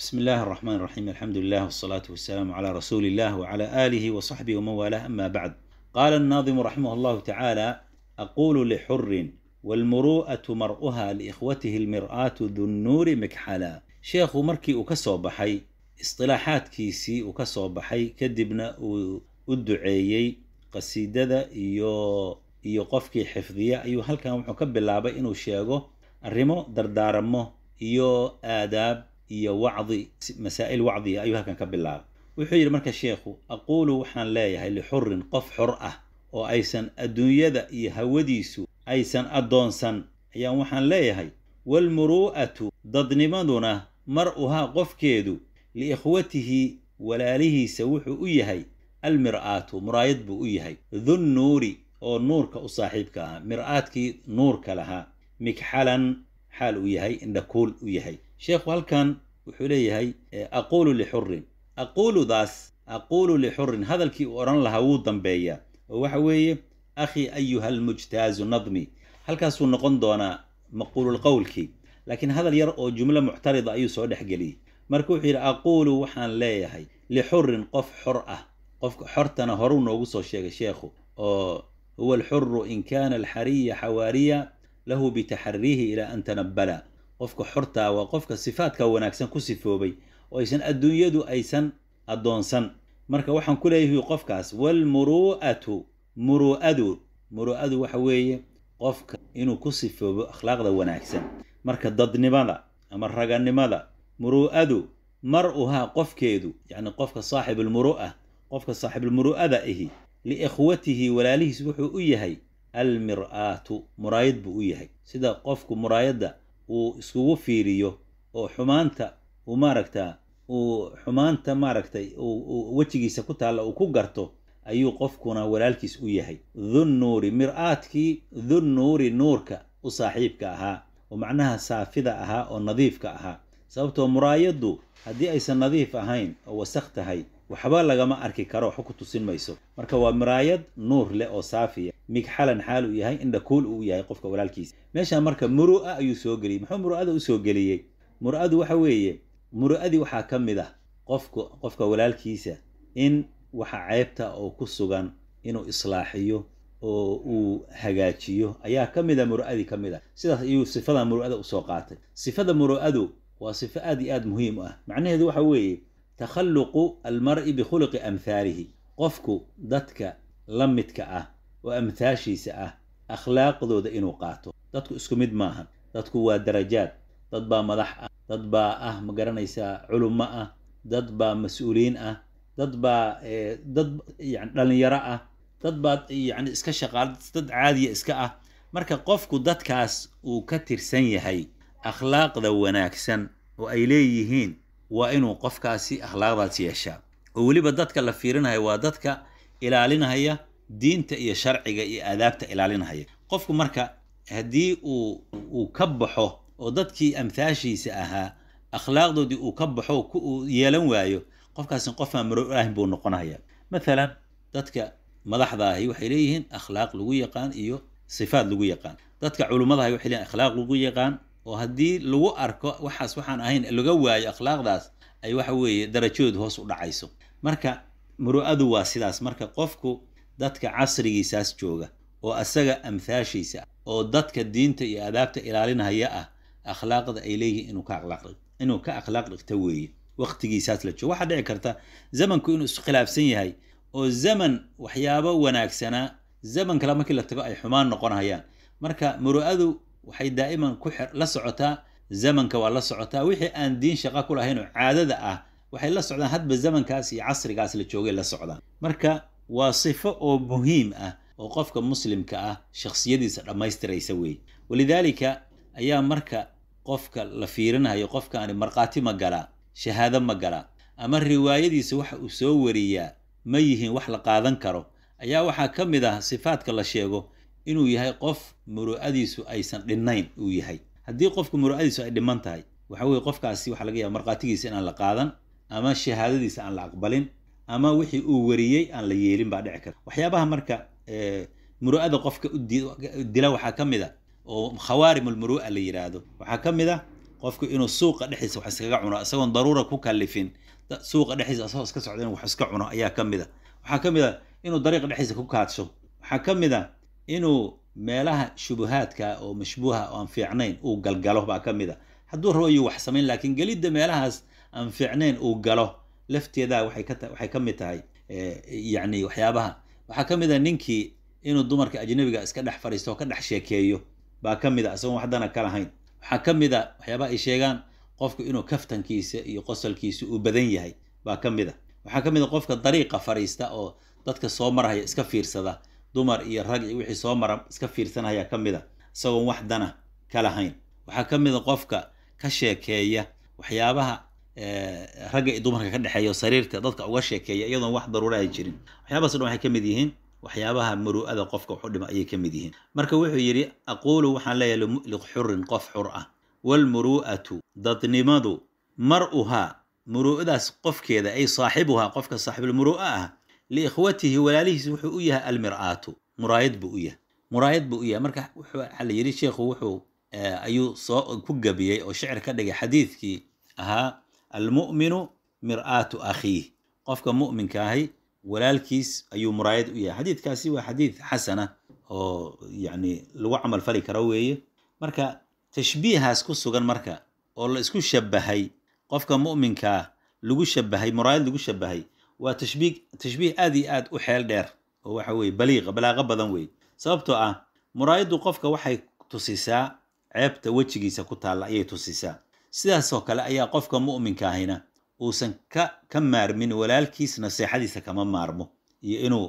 بسم الله الرحمن الرحيم الحمد لله والصلاة والسلام على رسول الله وعلى آله وصحبه ومن والاه أما بعد قال الناظم رحمه الله تعالى أقول لحر والمروءة مرؤها لإخوته المرآة ذو النور مكحلا شيخ مركي وكسو بحي اصطلاحات كيسي وكسو بحي كدبنا ودعيي قصيدة يو iyo qofkii xifdiya ayuu halkan wuxuu ka bilaabay inuu sheego arrimo dardaaramo iyo aadaab iyo wacdi masaa'il wacdiya ayuu halkan ka bilaabay wuxuu yidhi marka sheekhu aquulu waxaan leeyahay lixurin qof xor ah oo aysan adduunyada iyo hawadiisu aysan addoonsan ayaan waxaan leeyahay waalmuruu'atu dadnimaduna mar uhaa qofkeedu liikhwatihi walaalihiisa wuxuu u yahay almir'aatu muraayad buu u yahay dun nuuri oo nuurka u saaxiibka ahaa mir'aadkii nuurka lahaa mikxalan xaal u yahay indhakuul u yahay sheekhu halkan wuxuu leeyahay eh, aquulu lixurin aquuludaas aquulu lixurin hadalkii uu odhan lahaa wuu dambeeyaa oo waxa weeye akhi ayuha almujtaazu nadmi halkaasuu noqon doonaa maquululqowlkii laakiin hadal yar oo jumlo muctarida ayuu soo dhex geliyey marka wuxuu yidhi aquulu waxaan leeyahay lixurin qof xor ah qofka xortana horuu noogu soo sheegay sheekhu oo huwa alxuru in kana alxariya xawaariya lahu bitaxariihi ilaa an tanabbala qofka xortaa waa qofka sifaadka wanaagsan ku sifoobay oo aysan adduunyadu aysan addoonsan marka waxaan ku leeyahay qofkaas walmuru'atu muruu'adu muru'adu waxa weeye qofka inuu ku sifoobo akhlaaqda wanaagsan marka dadnimada ama raganimada muruu'adu mar-uhaa qofkeedu yacni qofka saaxibulmuru'a qofka saaxibulmuru'ada ihi liikhwatihi walaalihiis wuxuu u yahay almir'aatu muraayad buu u yahay sida qofku muraayadda uu iskugu fiiriyo oo xumaanta uu maaragtaa uu xumaanta maaragtay wejigiisa ku taalla uu ku garto ayuu qofkuna walaalkiis u yahay dhunnuuri mir-aadkii dunnuuri nuurka u saaxiibka ahaa oo macnaha saafida ahaa oo nadiifka ahaa sababtoo muraayaddu haddii aysan nadiif ahayn oo wasakh tahay waxba lagama arki karo waxba ku tusin mayso marka waa miraayad nuur leh oo saafiya ah. mig xalan xaal uu yahay in indhakuul uu yahay qofka walaalkiisa meeshaan marka muru'a ayuu soo geliyey muxuu muru'ada usoo geliyey muru'adu waxa weeye muru'adii waxaa ka mid ah qofka qofka walaalkiisa in waxa ceebta oo ku sugan inuu islaaxiyo oo uu hagaajiyo ayaa ka mid a ah muru'adii ka mid ah sidaas ayuu sifada muru'ada usoo qaatay sifada muru'adu waa sifo aad iyo aad muhiim u ah macnaheedu waxa weeye takhalluqu almari bikhuluqi amhaalihi qofku dadka la midka ah oo amthaashiisa ah akhlaaqdooda inuu qaato dadku isku mid maaha dadku waa darajaad dad baa madax ah dad baa ah ma garanaysaa culummo ah dad baa mas uuliin ah dad baa eh, dad yani dhallinyaro ah dad baa yani iska shaqaal dad caadiya iska ah marka qofku dadkaas uu ka tirsan yahay akhlaaqda wanaagsan oo ay leeyihiin waa inuu qofkaasi akhlaaqdaas yeeshaa oo weliba dadka la fiirinaya waa dadka ilaalinaya diinta iyo sharciga iyo aadaabta ilaalinhaya qofku marka haddii uu uu ka baxo oo dadkii amhaashiisa ahaa akhlaaqdoodii uu ka baxo uu yeelan waayo qofkaasi qof aan marolahin buu noqonaya mathalan dadka madaxda ahi waxay leeyihiin akhlaaq lagu yaqaan iyo sifaat lagu yaqaan dadka culummadahi waxay leeyihin akhlaaq lagu yaqaan oo haddii lagu arko waxaas waxaan ahayn laga waayo akhlaaqdaas ay waxa weeye darajadood hoos u dhacayso marka muru'adu waa sidaas marka qofku dadka casrigiisaas jooga oo asaga amthaashiisa oo dadka diinta iyo adaabta ilaalinaya ah akhlaaqda ay leeyihiin inuu ka akhlaaq inuu ka akhlaaq dhigta weeye waqtigiisaas la joogo waxaa dhici karta zamanku inuu isu khilaafsan yahay oo zaman waxyaabo wanaagsanaa zaman kale markii la tago ay xumaan noqonayaan marka muru'adu waxay daa'iman ku la socotaa zamanka waa la socotaa wixii aan diin shaqa ku lahayn oo caadada ah waxay la socdaan hadba zamankaas iyo casrigaas la joogay la socdaan marka waa sifo oo muhiim ah oo qofka muslimka ah shakhsiyadiisa dhammaystiraysa weeye walidaalika ayaa marka qofka la fiirinayo qofkaani markhaati ma galaa shahaado ma galaa ama riwaayadiisa waxa uu soo wariyaa ma yihiin wax la qaadan karo ayaa waxaa ka mid ah sifaadka la sheego inuu yahay qof muru'adiisu aysan dhinnayn uu yahay haddii qofku muru'adiisu ay dhiman tahay waxa weye qofkaasi waxaa laga yaaba markhaatigiisa inaan la qaadan ama shahaadadiisa aan la aqbalin ama wixii uu wariyey aan la yeelin baa dhici karta waxyaabaha marka muru'ada qofka udila waxaa ka mid a oo khawaarimulmuru'a la yidhaahdo waxaa ka mid a qofku inuu suuqa dhexdiisa wax iskaga cuno isagoon daruura ku kalifin suuqa dhexdiisa asagoo iska socda inuu wax iska cuno ayaa ka mid a waxaa ka mid a inuu dariiqa dhexdiisa ku kaadsho waxaa ka mid a inuu meelaha shubuhaadka oo mashbuuha oo aan fiicnayn uu galgalo baa ka mid a hadduu rabo yuu wax samayn laakiin gelidda meelahaas aan fiicnayn uu galo lafteedaa waxay ka waxay ka mid tahay eh, yacni waxyaabaha waxaa ka mid a ninkii inuu dumarka ajnabiga iska dhex fadhiisto ka dhex sheekeeyo baa ka mid a isagoon waxdana ka lahayn waxaa ka mid a waxyaabaha ay sheegaan qofku inuu kaftankiisa iyo qosolkiisa uu badan yahay baa ka mid a waxaa ka mid a qofka dariiqa fadhiista oo dadka soo marhaya iska fiirsada dumar iyo rag iyo wixii soo mara iska fiirsanaya ka mida isagoon wax dana ka lahayn waxaa ka a qofka ka sheekeeya waxyaabaha eh, ragga iyo dumarka ka dhexeeya sariirta dadka uga sheekeeya iyadoon wax daruura ay jirin waxyaabahaso dhan waxay ka mid yihiin waxyaabaha muru'ada qofka wuxu dhima ayay ka mid yihiin marka wuxuu yidhi aquulu waxaan leeyahay xurin qof xur ah walmuru'atu dadnimadu mar uhaa muru'adaas qofkeeda ay saaxibuhaa qofka saaxibulmuru'a ah liikhwatihi walaalihiis wuxuu u yahay almir'aatu muraayad buu u yahay muraayad buu u yahay marka waxaa la yidhi sheikhu wuxuu eh, ayuu soo ku gabiyey oo shicir ka dhigay xadiidkii ahaa almu'minu mir'aatu akhiih qofka mu'minkaahi walaalkiis ayuu muraayad u yahay xadiidkaasi waa xadiid xasana oo yacni lagu camal fali karo weeye marka tashbiihaas ku sugan marka oo la isku shabbahay qofka mu'minkaa lagu shabahay muraayad lagu shabahay waa tashbiih tashbiih aad iyo aad u xeel dheer oo waxa weeye baliiqa balaaqo badan weeye sababtoo ah muraayaddu qofka waxay tusisaa ceebta wejigiisa ku taalla ayay tusisaa sidaasoo kale ayaa qofka mu'minka ahina uusan ka ka maarmin walaalkiis naseexadiisa kama maarmo iyo inuu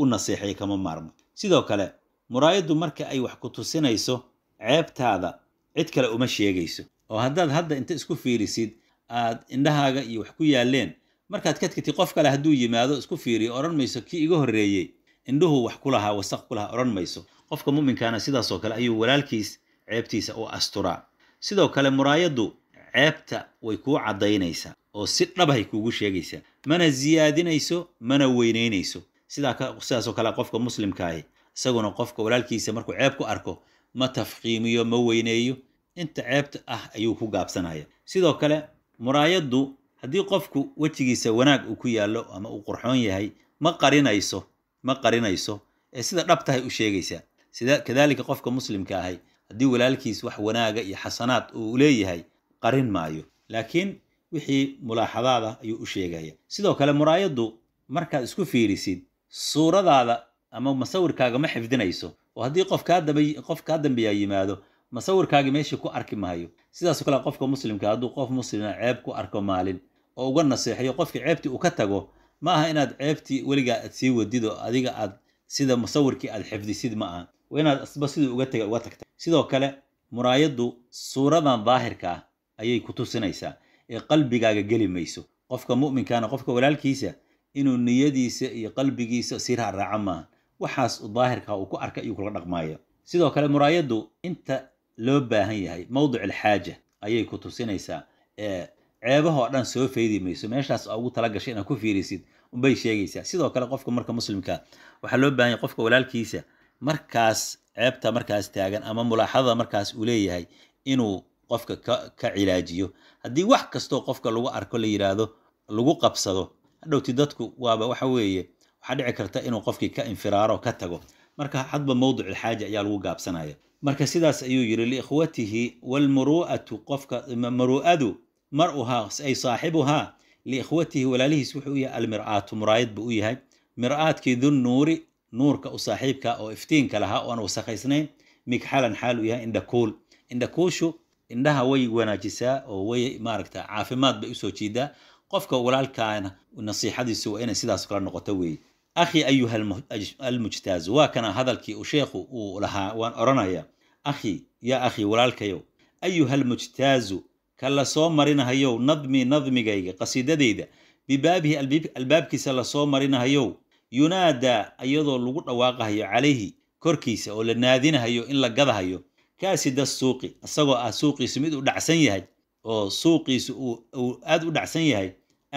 u naseexeeyo kama maarmo sidoo kale muraayaddu marka ay wax ku tusinayso ceebtaada cid kale uma sheegayso oo haddaad hadda inta isku fiirisid aad indhahaaga iyo wax ku yaalleen markaad kadkatid qof kale hadduu yimaado isku fiiriyo odhan mayso kii iga horreeyey indhuhu wax ku lahaa wasaq kulahaa lahaa odhan mayso qofka muminkaana sidaasoo kale ayuu walaalkiis ceebtiisa u asturaa sidoo kale muraayaddu ceebta way kuu caddaynaysaa oo si dhabahay kuugu sheegaysaa mana ziyaadinayso mana weynaynayso sidaasidaasoo kale qofka muslimkaahi isaguna qofka walaalkiisa markuu ceeb ku arko ma tafkiimiyo ma weyneeyo inta ceebta ah ayuu ku gaabsanaya sidoo kale muraayaddu haddii qofku wejigiisa wanaag uu ku yaallo ama uu qurxoon yahay ma qarinayso ma qarinayso ee sida dhabtahay ah u sheegaysaa sida kadaalika qofka muslimka ahay haddii walaalkiis wax wanaaga iyo xasanaad uu leeyahay qarin maayo laakiin wixii mulaaxadaada ah ayuu u sheegaya sidoo kale muraayaddu markaad isku fiirisid suuradaada ama masawirkaaga ma xifdinayso oo haddii qofqof kaa dambeeyaa yimaado masawirkaagii meesha ku arki maayo sidaasoo kale qofka muslimka hadduu qof muslima ceeb ku arko maalin oo uga naseexayo qofkii ceebtii uu ka tago ma aha inaad ceebtii weligaa aad sii wadid oo adiga aad sida musawirkii aad xifdisid ma aha waa inaad asba siduu uga tega uga tagta sidoo kale muraayaddu suuradan daahirka ah ayay ku tusinaysaa ee qalbigaaga geli mayso qofka mu'minkaana qofka walaalkiisa inuu niyadiisa iyo qalbigiisa sii raaraaco maaha waxaas daahirka uu ku arka iyo kula dhaqmaayo sidoo kale muraayaddu inta loo baahan yahay mowdic alxaaja ayay ku tusinaysaa ee ceebahoo dhan soo faydi mayso meeshaas oo ugu talagashay gashay inaad ku fiirisid unbay sheegaysaa sidoo kale qofka marka muslimka waxaa loo baahanya qofka walaalkiisa markaas ceebta markaas taagan ama mulaaxadada markaas uu leeyahay inuu qofka ka cilaajiyo haddii wax kastoo qofka lagu arko la yidhaahdo lagu qabsado hadhowti dadku waaba waxa weeye waxaa dhici karta inuu qofkii ka infiraaro ka tago marka hadba mowdic ilxaaja ayaa lagu gaabsanaya marka sidaas ayuu yidhi liikhwatihi walmuru'atu qofka maru'adu maruha ay saaxibuha liikhwatihi walaalihiis wuxuu u yahay almir'aatu muraayad buu u yahay mir'aadkii dunnuuri nuurka u saaxiibka oo iftiinka lahaa oan wasakhaysnayn migxalan xaal uu yahay indhakuul indhakuulshu indhaha way wanaajisaa oo way maaragta caafimaad bay usoo jiidaa qofka walaalkaana nasiixadiisu waa inay sidaas kala noqoto weeye akhi ayuha almujtaazu waa kana hadalkii uu sheekhu uu lahaa waan odhanaya akhi yaa akhi walaalkayow ayuha almujtaazu ka la soo marinahayow nadmi nadmigayga qasiidadayda bibaabihi albaabkiisa la soo marinahayow yunaadaa iyadoo lagu dhawaaqahayo calayhi korkiisa oo la naadinahayo in la gadahayo kaasi kaasida suuqi isagoo ah suuqiisu mid u dhacsan yahay oo suuqiisu uu aad u dhacsan yahay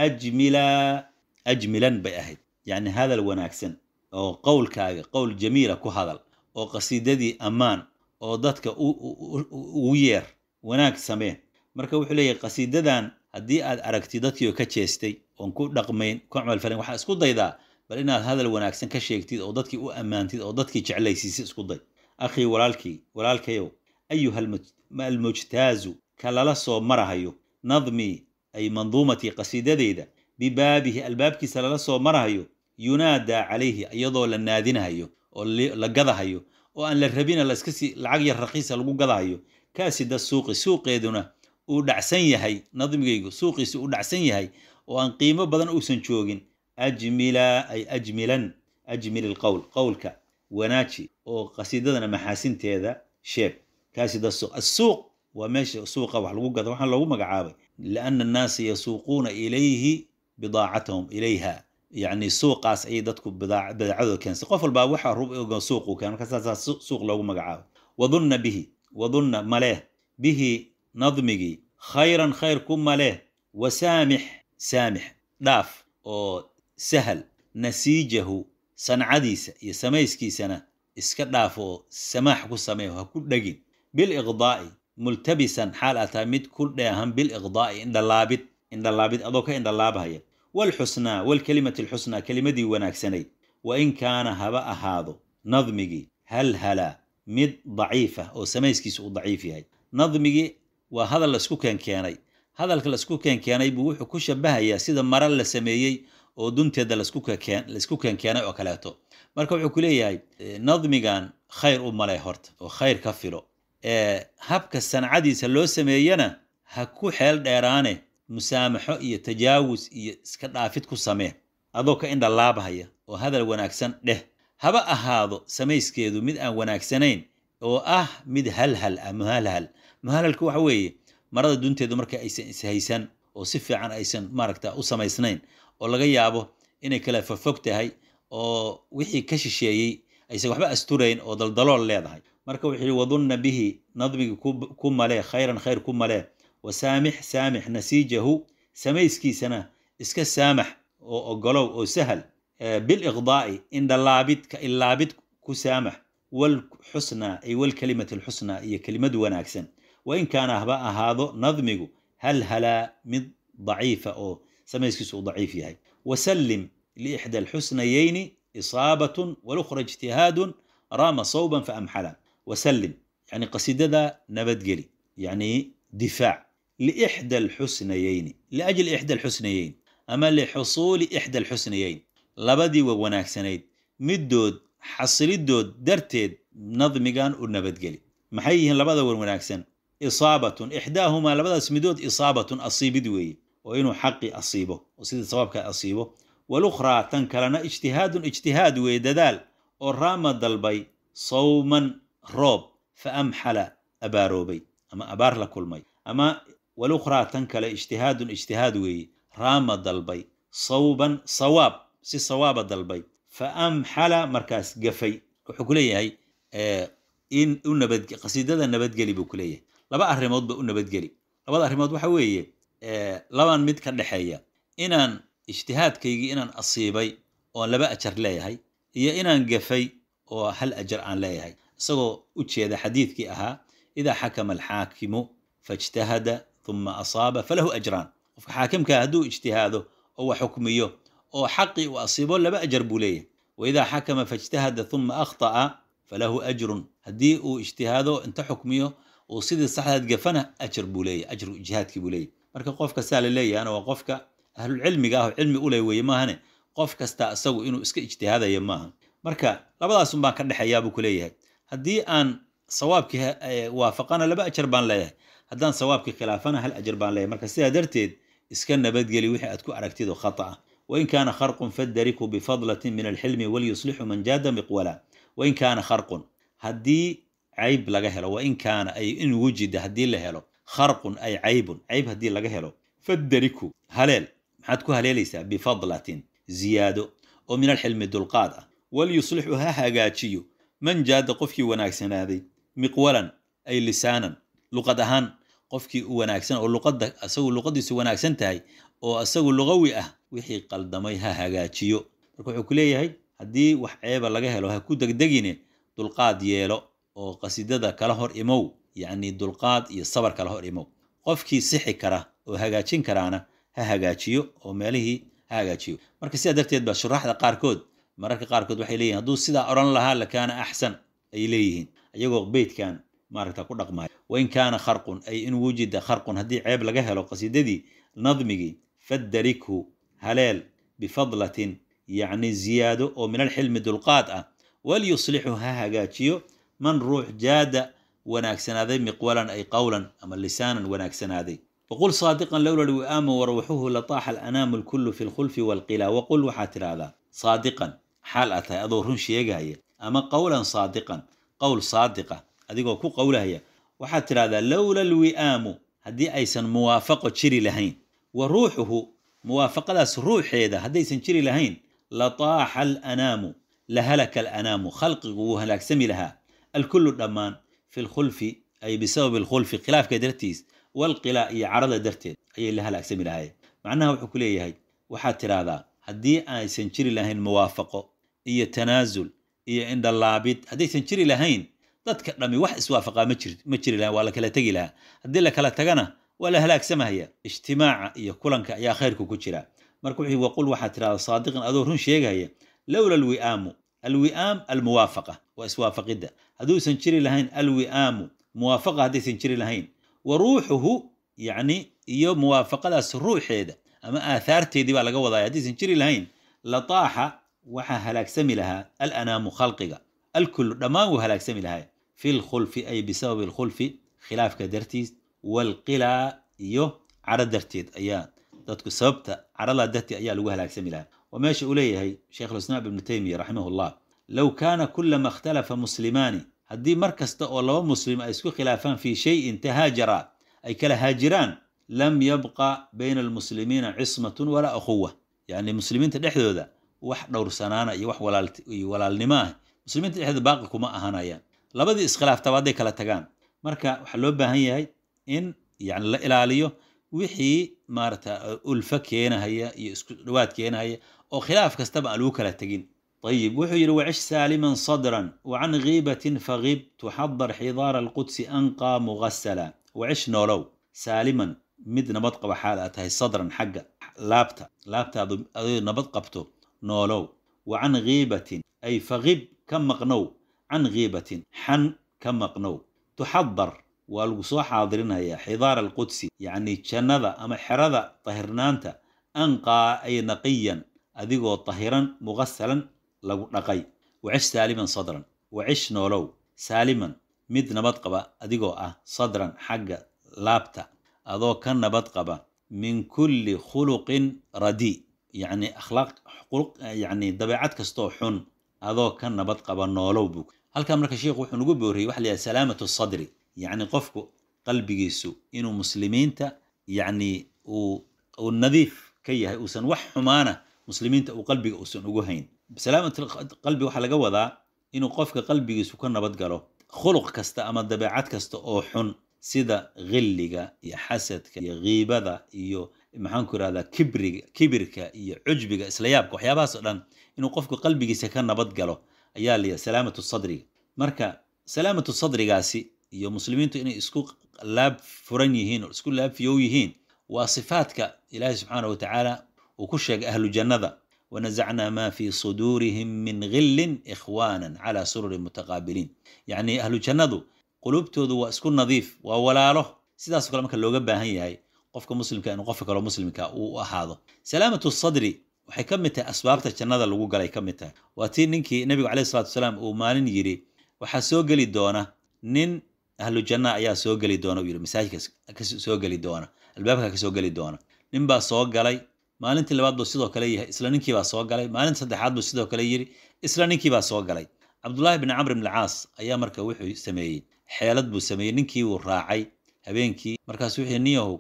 ajmilaa ajmilan bay ahayd yacni hadal wanaagsan oo qowlkaaga qowl jamiila ku hadal oo qasiidadii ammaan oo dadka ugu yeer wanaag samee marka wuxuu leeyahay qasiidadan haddii aad aragti dadkii ka jeestay oon ku dhaqmayn ku camalfalayn waxaa isku daydaa bal inaad hadal wanaagsan ka sheegtid oo dadkii u ammaantid oo dadkii jeclaysiisid isku day akhii walaalkii walaalkayow ayuha almujtaazu ka lala soo marahayo nadmii ay manduumatii qasiidadayda bibaabihi albaabkiisa lala soo marahayo yunaadaa calayhi iyadoo la naadinahayo oo la gadahayo oo aan la rabina laiska sii lacag yar raqiisa ah lagu gadahayo kaasida suuqi suuqeeduna uu dhacsan yahay nadmigaygu suuqiisa uu dhacsan yahay oo aan qiimo badan uusan joogin ajmila ay ajmilan ajmil ilqowl qowlka wanaaji oo qasiidadana maxaasinteeda sheeb kaasi dasuuq assuuq waa meesha suuqa wax lagu gada waxaan loogu magacaabay liana annaasa yasuuquuna ilayhi bidaacatahum ilayha yacni suuqaas ayay dadku badeecadooda keensay qof walbaa waxa suuqu keen marka suuq loogu magacaabo wadunna bihi wadunna maleh bihi nadmigii khayran khayr ku maleh wasaamix saamix dhaaf oo sahal nasiijahu sancadiisa iyo samayskiisana iska dhaaf oo samaax ku sameeyo ha ku dhegin biliqdaa'i multabisan xaal ataa mid ku dheehan biliqdaa'i indhalaabid indhalaabid adoo ka indhalaabahaya walxusnaa walkelimati alxusnaa kelimadii wanaagsanayd wa in kaana haba ahaado nadmigii hal halaa mid daciif ah oo samayskiisa uu daciif yahay nadmigii waa hadal laisku keenkeenay hadalka laisku keenkeenay buu wuxuu ku shabahayaa sida mara la sameeyey oo dunteeda laisku keenkeenay oo kaleeto marka wuxuu ku leeyahay eh, nadmigan khayr u malay horta oo khayr ka filo eh, habka sancadiisa loo sameeyana ha ku xeel dheeraane musaamaxo iyo tajaawus iyo iska dhaafid ku samee adoo ka indhalaabahaya oo hadal wanaagsan dheh haba ahaado samayskeedu mid aan wanaagsanayn oo ah mid halhal ama halhal mahalalka waxa weeye marada dunteedu marka aysan ishaysan oo si fiican aysan maaragta u samaysnayn oo laga yaabo inay kala fofog tahay oo wixii ka shisheeyey aysan waxba asturayn oo daldalool leedahay marka wuxuu yihi wadunna bihi nadmigi ku malee khayran khayr ku malee wasaamix saamix nasiijahu samayskiisana iska saamax oo ogolow oo sahal biliqdaa'i indhalaabid ka ilaabid ku saamax walxusnaa ay walkalimat alxusnaa iyo kelimad wanaagsan wain kaana haba ahaado nadmigu hal halaa mid daciifa oo samayskiisu uu daciif yahay wasallim liixda alxusnayayni isaabatun walukhra ijtihaadun raama sawban faamxala wasallim yani qasidada nabadgeli yani difaac liixda alxusnayayni liajli ixda alxusnayayn ama lixusuuli ixda alxusnayayn labadii wa wanaagsanayd middood xasilidood darteed nadmigan u nabadgeli maxay yihiin labada war wanaagsan isaabatun ixdaahumaa labadaas midood isaabatun asiibid weeye oo inuu xaqi asiibo oo sida sawaabkaa asiibo walukhraa tan kalena ijtihaadun ijtihaad weeye dadaal oo raama dalbay sawman roob fa amxala abaaroobay ama abaar la kulmay ama walukhraa tan kale ijtihaadun ijtihaad weeye raama dalbay sawban sawaab si sawaaba dalbay fa amxala markaas gafay wuxuu ku leeyahay eh, in u nabad qasiidada nabadgeli buu ku leeyahay laba arrimoodba u nabadgeli labada arrimood waxa weeye labaan mid ka dhexeeya inaan ijtihaadkaygii inaan asiibay oon laba ajar leeyahay iyo inaan gafay oo hal ajar aan leeyahay isagoo u jeeda xadiidkii ahaa idaa xakama alxaakimu fajtahada uma asaaba falahu ajraan qofka xaakimka hadduu ijtihaado oo wax xukmiyo oo xaqii uu asiibo laba ajar buu leeyahay waidaa xakama fajtahada uma akhta'a falahu ajrun haddii uu ijtihaado inta xukmiyo oo sidii saxdaad gafana ajar buu leeyahy ajru jihaadkii buu leeyahy marka qof kastaa la leeyahana waa qofka ahlulcilmiga ah oo cilmi uleh weeye maahane qof kasta isagu inuu iska ijtihaadaya maaha marka labadaasun baan ka dhexeeyaabuu ku leeyahay haddii aan sawaabkii waafaqana laba ajar baan leeyahay haddaan sawaabkii khilaafana hal ajar baan leeyahay marka sidaa darteed iska nabadgeli wixii aad ku aragtid oo khata ah wain kaana kharqun faddariku bifadlatin min alxilmi walyuslixu man jaada miqwala wain kaana kharqun haddii cayb laga helo wa in kaana ay in wujida haddii la helo kharqun ay caybun cayb haddii laga helo faddariku haleel maxaad ku haleelaysaa bifadlatin ziyaado oo min alxilmi dulqaad ah walyuslixu ha hagaajiyo man jaada qofkii wanaagsanaaday miqwalan ay lisaanan luqad ahaan qofkii u wanaagsan oo luqadda asagu luqadiisu wanaagsan tahay oo asagu luqawi ah wixii qaldamay ha hagaajiyo marka wuxuu ku leeyahay haddii wax ceeba laga helo ha ku degdegine dulqaad yeelo oo qasiidada kala hor imow yacni dulqaad iyo sabar kala hor imow qofkii sixi kara oo hagaajin karaana ha hagaajiyo oo meelihii ha hagaajiyo marka sidaa darteed baa shuraaxda qaarkood mararka qaarkood waxay leeyihin hadduu sidaa odhan lahaa lakaana axsan ay leeyihiin iyagoo beytkan maaragta ku dhaqmaya wain kaana kharqun ay in wujida kharqun haddii ceeb laga helo qasiidadii nadmigii faddarikhu haleel bifadlatin yacni ziyaado oo min alxilmi dulqaad ah walyuslixu ha hagaajiyo man ruux jaada wanaagsanaaday miqwalan ay qawlan ama lisaanan wanaagsanaaday waqul saadiqan lowla lwi'aamu warwaxuhu lataaxa alanaamu lkullu fi lkhulfi walqilaa waqul waxaa tidhaahdaa saadiqan xaal a tahay adoo run sheegaya ama qowlan saadiqan qowl saadiqa adigoo ku qowlahaya waxaad tidhahdaa lowla alwi'aamu haddii aysan muwaafaqo jiri lahayn wa ruuxuhu muwaafaqadaas ruuxeeda haddaysan jiri lahayn lataaxa alanaamu la halaka alanaamu khalqigu wuu halaagsami lahaa alkullu dhammaan fi lkhulfi ay bisababi alkhulfi khilaafka dartiis walqilaa iyo carada darteed ayay la halaagsami lahaayeen macnaha wuxuu ku leeyahay waxaad tidhaahdaa haddii aysan jiri lahayn muwaafaqo iyo tanaasul iyo indhalaabid haddaysan jiri lahayn dadka dhammi wax iswaafaqaa ma ma jiri lahayn waa la kala tegi lahaa haddii la kala tagana waa la halaagsamahaya ijtimaaca iyo kulanka ayaa khayrku ku jira marka wuxuu waqul waxaad tidhahdaa saadiqin adoo run sheegaya lowla alwi'aamu alwi'aam almuwaafaqa waa iswaafaqidda hadduusan jiri lahayn alwi'aamu muwaafaqa haddaysan jiri lahayn wa ruuxuhu yacni iyo muwaafaqadaas ruuxeeda ama aathaarteedii baa laga wadaaya haddaysan jiri lahayn lataaxa waxaa halaagsami lahaa alanaamu khalqiga alkullu dhammaan wuu halaagsami lahaa fi lkhulfi ay bisababi lkhulfi khilaafka dartiis walqilaa iyo caro darteed ayaa dadku sababta caradaa darteed ayaa lagu halaagsami lahaa oo meesha uu leeyahay sheikh ibnu taymiya raximah low kaana kulama ikhtalafa muslimaani haddii mar kasta oo laba muslim ay isku khilaafaan fii shayin tahaajara ay kala haajiraan lam yabqa bayna almuslimiina cismatun walaa ukhuwa yacni muslimiinta dhexdooda wax dhowrsanaana iyo wax iyo walaalnimo ah. muslimiinta dhexdooda baaqi kuma ahanayaan labadii iskhilaaftaba hadday kala tagaan marka waxaa loo baahan yahay in yani la ilaaliyo wixii maarata uh, ulfa keenahaya iyo isku dhawaad keenahaya oo khilaaf kastaba aan lagu kala tegin ayib wuxuu yidhi wacish saaliman sadran wacan kiibatin fagib tuxadar xidaara alqudsi anqaa mugasala wacish noolow saaliman mid nabad qaba xaal aa tahay sadran xagga laabta laabtaadu adoo nabad qabto noolow wacan kiibatin ay fagib ka maqnow can kiibatin xan ka maqnow tuxadar waa lagu soo xaadirinayaa xidaara alqudsi yacni jannada ama xerada tahirnaanta anqaa ay naqiyan adigoo tahiran mugasalan lagu dhaqay wacish saaliman sadran wacish noolow saaliman mid nabad qaba adigoo ah sadran xagga laabta adoo ka nabad qaba min kulli khuluqin radi yacni akhlaaq yacni dabeecad kastoo xun adoo ka nabad qaba noolow bug halkaa marka sheikhu wuxuu nagu booriyey waxa la salaamatu sadri yacni qofku qalbigiisu inuu muslimiinta yacni uu nadiif ka yahay uusan wax xumaana muslimiinta uu qalbiga uusan ugu hayn salaamat qalbi waxaa laga wadaa inuu qofka qalbigiisu ka nabadgalo khuluq kasta ama dabeecad kasta oo xun sida khilliga iyo xasadka iyo kiibada iyo maxaanku irahdaa kibriga kibirka iyo cujbiga islayaabka yaabka dhan inuu qofku qalbigiisa ka nabadgalo ayaa la yidhaha salaamatu sadriga marka salaamatu sadrigaasi iyo muslimiintu inay isku laab furan yihiin oo isku laab fiyow yihiin waa sifaatka ilaahay subxaana wa tacaala uu ku sheegay ahlu jannada ونزعنا ما في صدورهم من غل إخوانا على سرر متقابلين يعني أهل جنة qulubtoodu waa isku nadiif waa walaalo sidaasoo kale marka looga baahan yahay qofka muslimka inuu qofka kaloo muslimka uu ahaado salaamatu sadri waxay ka mid tahay asbaabta jannada lagu galay ka mid tahay waa tii ninkii nebigu caleyhi salatu wasalaam uu maalin yidhi waxaa soo geli doona nin ahlu janna ayaa soo geli doona uu yidhi masaajidka maalintii labaad buu sidoo kale yahay isla ninkiibaa soo galay maalinta saddexaad buu sidoo kale yidhi isla ninkii baa soo galay cabdullaahi bin camr ibn lcaas ayaa marka wuxuu sameeyey xeelad buu sameeyey ninkii uu raacay habeenkii markaasu wuxuu niyahow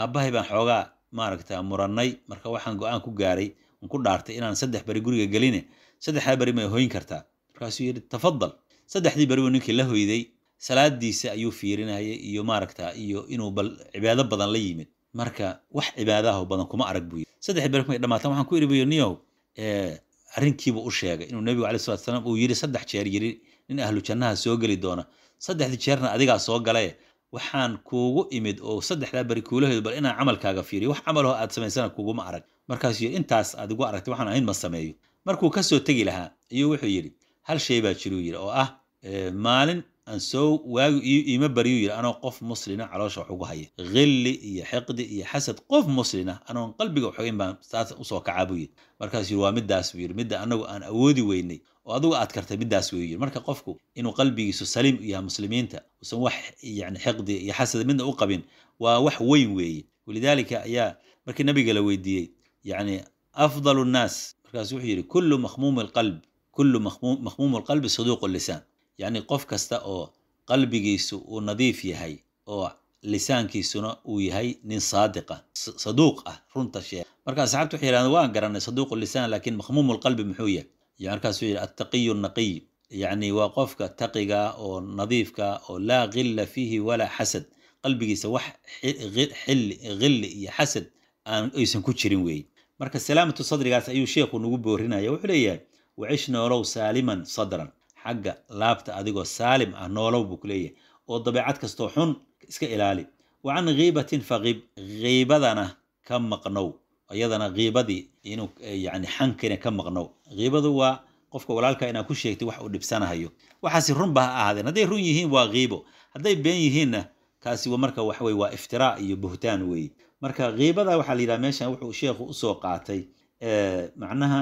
aabbahay baan xoogaa maaragta murannay marka waxaan go-aan ku gaaray n ku dhaartay inaan saddex beri guriga geline saddexdaa beri may hoyin kartaa markaasuu yidhi tafadal saddexdii beri buu ninkii la hoyday salaadiisa ayuu fiirinayay iyo maaragta iyo inuu bal cibaado badan la yimid marka wax cibaadaah badan kuma arag buu yii saddex beri markay dhamaataan waxaan ku yidhi buu niyow arrinkiibu u sheegay inuu nebigu alai salatu salaam uu yidhi saddex jeer yidhi nin ahlu jannaha soo geli doona saddexdii jeerna adigaa soo galaye waxaan kuugu imid oo saddexdaa beri kuulaheedu bal inaan camalkaaga fiiriyo wax camalo aad samaysana kuguma arag markaas yidhi intaas adigu aragtay waxaan ahayn ma sameeyo markuu ka soo tegi lahaa ayuu wuxuu yidhi hal shay baa jiruu yidhi oo ah maalin ansow waagu iima baryu yidhi anoo qof muslina caloosha wax ugu haya khilli iyo xiqdi iyo xasad qof muslina anoon qalbiga waxogayn baan saas usoo kacaa buu yidhi markaasuu yidhi waa middaas buu yidhi midda annagu aan awoodi weynay oo adigu aad kartay middaas weyu yidhi marka qofku inuu qalbigiisu saliim u yahay muslimiinta usan wax yani xiqdi iyo xasad midna u qabin waa wax weyn weeye walidaalika ayaa markii nabiga la weydiiyey yacni afdalu nnaas markaasu wuxuu yidhi kullu makhmuumi alqalb kullu makhmuumi alqalbi saduuqu lisaan yacni qof kasta oo qalbigiisu uu nadiif yahay oo lisaankiisuna uu yahay nin saadiqa ah, saduuq ah runta sheeg marka asxaabtu waxay yidhahdeen waan garanay saduuqu lisaan laakiin makhmuumu lqalbi muxuu yahay markaasuu yidhi attaqiyu naqiy yacni waa qofka taqiga oo nadiifka oo laa gilla fiihi walaa xasad qalbigiisa wax hilli iyo xasad aan aysan ku jirin weeye marka salaamatu sadrigaas ayuu sheekhu nagu boorinaya wuxuu leeyahay wacishnoolow saaliman sadran xagga laabta adigoo saalim ah noolow buu ku leeyahay oo dabeecad kastoo xun iska ilaali wa can kiibatin faqib kiibadana ka maqnow iyadana kiibadii inuu yani xankina ka maqnow kiibadu waa qofka walaalka inaad ku sheegtay wax uu dhibsanahayo waxaasi runba ha ahaadeen hadday run yihiin waa kiibo hadday been yihiinna kaasi marka waxaweye waa iftiraa iyo buhtaan weeye marka kiibada waxaa la yidhaha meeshan wuxuu sheekhu usoo qaatay macnaha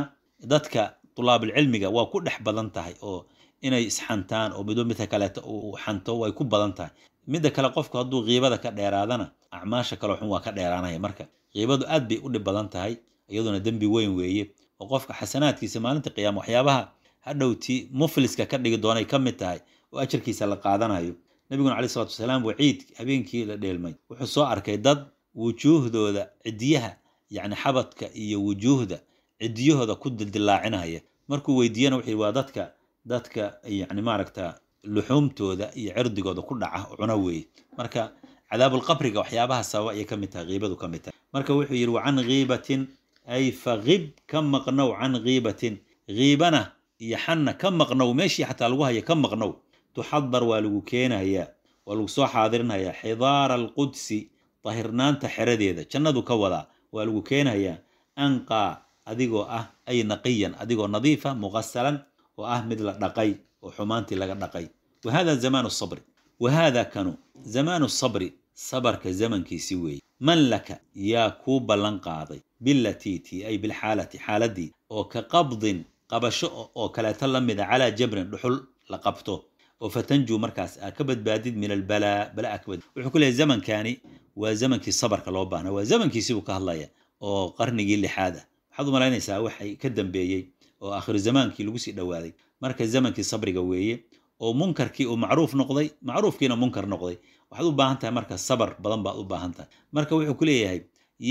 dadka tulaabulcilmiga waa ku dhex badan tahay oo inay isxantaan oo midba midka kaleeta uu xanto way ku badan tahay midda kale qofku hadduu qiibada ka dheeraadana acmaasha kale xun waa ka dheeraanaya marka qiibadu aad bay u dhib badan tahay iyaduna dembi weyn weeye oo qofka xasanaadkiisa maalinta qiyaama waxyaabaha hadhowtii mufliska ka dhigi doonay ka mid tahay oo ajarkiisa la qaadanayo nabiguna caleyhi salatu wasalaam ciid habeenkii la dheelmay wuxuu soo arkay dad wujuuhdooda cidiyaha yacni xabadka iyo wujuuhda cidiyahooda ku dildillaacinaya markuu weydiiyana wuxuu yidhi waa dadka dadka yani maaragta luxuumtooda iyo cirdigooda ku dhaca cuna weeye marka cadaabulqabriga waxyaabaha sababa ayay ka mid tahay kiibadu ka mid tahay marka wuxuu yidhi wa can kiibatin ay fakib ka maqnow can kiibatin kiibana iyo xanna ka maqnow meeshii xataa lagu haya ka maqnow tuxadar waa lagu keenayaa waa lagu soo xaadirinayaa xidaara alqudsi dahirnaanta xeradeeda jannadu ka wadaa waa lagu keenayaa anqaa adigoo ah ay naqiyan adigoo nadiifa muqasalan oo ah mid la dhaqay oo xumaantii laga dhaqay wahada zamaanu sabri wahaada kanu zamaanu sabri sabarka zamankiisi weeye man laka yaa kuu ballan qaaday bilatii tii ay bilxaalati xaaladii oo ka qabdin qabasho oo kaleeto la mida calaa jabrin dhuxul la qabto oo fatanjuu markaas aa ka badbaadid min albalaa balaa ka badbaadid wuxuu ku leeyahay zamankaani waa zamankii sabarka loo baahnaa waa zamankiisii buu ka hadlaya oo qarnigii lixaad ah waxaad u malaynaysaa waxay ka dambeeyey oo akhiru zamaankii lagu sii dhowaaday marka zamankii sabriga weeye oo munkarkii uu macruuf noqday macruufkiina munkar noqday waxaad u baahan tahay marka sabar badan baad u baahan tahay marka wuxuu ku leeyahay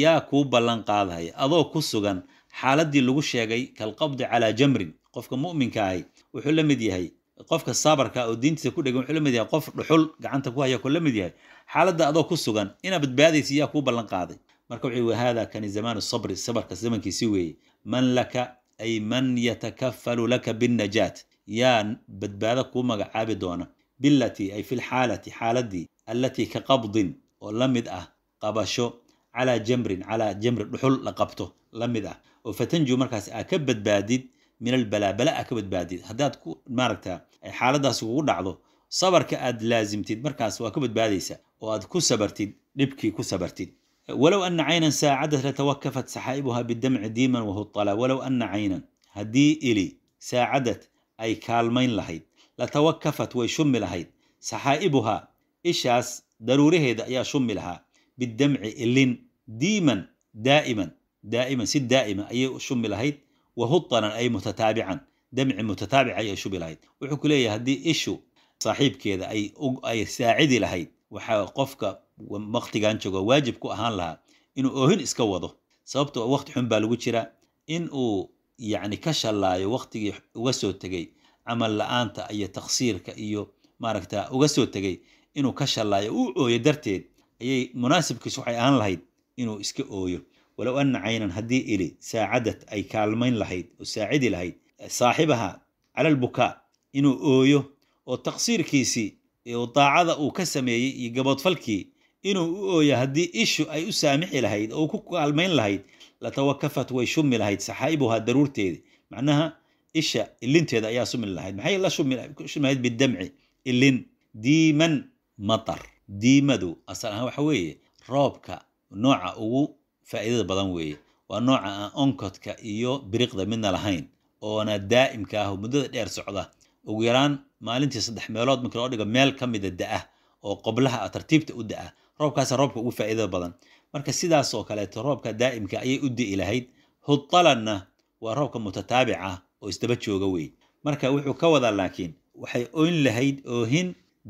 yaa kuu ballan qaadaya adoo ku sugan xaaladdii lagu sheegay kalqabdi calaa jamrin qofka mu'minka ahi wuxuu la mid yahay qofka saabarka oo diintiisa ku dhegan wuxuu la mid yahay qof dhuxul gacanta ku haya kuu la mid yahay xaaladda adoo ku sugan inaa badbaadaysa yaa kuu ballan qaaday marka wuxuu wahaada kani zamaanu sabri sabarka zamankiisii weeye man laka ay man yatakafalu laka binnajaat yaa badbaado kuu magacaabi doona bilatii ay fi lxaalati xaaladii allatii ka qabdin oo la mid ah qabasho calaa jamrin calaa jamri dhuxul la qabto la mid ah oo fatanju markaas aa ka badbaadid min albalaa bala aa ka badbaadid haddaad ku maaragtaa ay xaaladaas kugu dhacdo sabarka aad laasimtid markaas waa ka badbaadaysa oo aad ku sabartid dhibkii ku sabartid walow ana caynan saacadas latawakafat saxaa'ibuhaa bidamci diiman wahu talaa walow ana caynan haddii ili saacadad ay kaalmayn lahayd latawakafat way shumi lahayd saxaa'ibuhaa ishaas daruuraheeda ayaa shumi lahaa bidamci ilin diiman daa'iman daa'iman si daa'ima ayay shumi lahayd wahutanan ay mutataabican damci mutataabic ayay shumi lahayd wuxuu ku leeyahay haddii ishu saaxiibkeeda ay saacidi lahayd waxaa qofka wakhtigan jogo waajib ku ahaan lahaa inuu oohin iska wado sababto wakhti xun baa lagu jira inuu uu yacni ka shallaayo wakhtigii uga soo tegey camal la-aanta iyo taksiirka iyo maaragta uga soo tegey inuu ka shallaayo uu ooyo darteed ayay munaasibkiisu waxay ahaan lahayd inuu iska ooyo walow anna caynan haddii ili saacadad ay kaalmayn lahayd oo saacidi lahayd saaxibaha calalbukaa inuu ooyo oo taksiirkiisii oo daacada uu ka sameeyey iyo gaboodfalkii inuu u ooya haddii ishu ay u saamixi lahayd oo ku kaalmayn lahayd latawakafat way shumi lahayd saxaa'ibuhaa daruurteedi macnaha isha ilinteeda ayaa sumi lahayd maxay la shumlahayd bidamci ilin diiman matar diimadu asal ahaan waxa weeye roobka nooca ugu faa'iidada badan weeye waa nooca aan onkodka iyo biriqda midna lahayn oona daa'imka ah oo muddada dheer socda ugu yaraan maalintii saddex meelood marka loo dhigo meel ka mida da'ah oo qoblaha tartiibta u da'a roobkaasa roobka ugu faa'iidada badan marka sidaas oo kaleeto roobka daa'imka ayay u di'i lahayd hudtalanna waa roobka mutataabic ah oo isdaba jooga wey marka wuxuu ka wadaa laakiin waxay oyn lahayd oohin